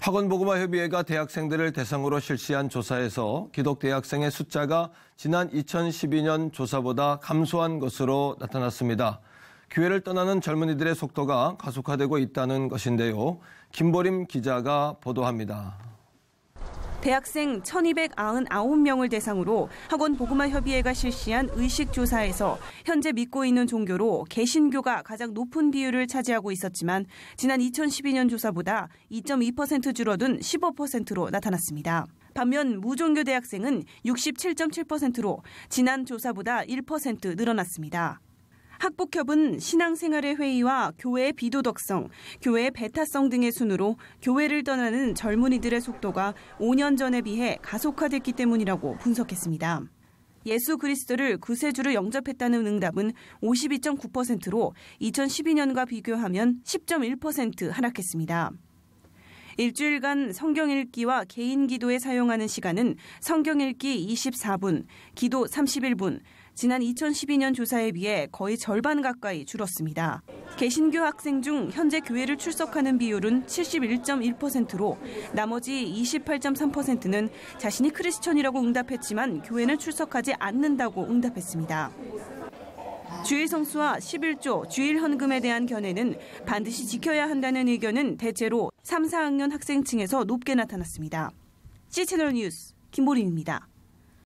학원보그마협의회가 대학생들을 대상으로 실시한 조사에서 기독대학생의 숫자가 지난 2012년 조사보다 감소한 것으로 나타났습니다. 교회를 떠나는 젊은이들의 속도가 가속화되고 있다는 것인데요. 김보림 기자가 보도합니다. 대학생 1,299명을 대상으로 학원 보그마 협의회가 실시한 의식 조사에서 현재 믿고 있는 종교로 개신교가 가장 높은 비율을 차지하고 있었지만 지난 2012년 조사보다 2.2% 줄어든 15%로 나타났습니다. 반면 무종교 대학생은 67.7%로 지난 조사보다 1% 늘어났습니다. 학복협은 신앙생활의 회의와 교회의 비도덕성, 교회의 배타성 등의 순으로 교회를 떠나는 젊은이들의 속도가 5년 전에 비해 가속화됐기 때문이라고 분석했습니다. 예수 그리스도를 구세주로 영접했다는 응답은 52.9%로 2012년과 비교하면 10.1% 하락했습니다. 일주일간 성경 읽기와 개인 기도에 사용하는 시간은 성경 읽기 24분, 기도 31분, 지난 2012년 조사에 비해 거의 절반 가까이 줄었습니다. 개신교 학생 중 현재 교회를 출석하는 비율은 71.1%로 나머지 28.3%는 자신이 크리스천이라고 응답했지만 교회는 출석하지 않는다고 응답했습니다. 주의 성수와 11조, 주일 헌금에 대한 견해는 반드시 지켜야 한다는 의견은 대체로 3, 4학년 학생층에서 높게 나타났습니다. C채널 뉴스 김보림입니다.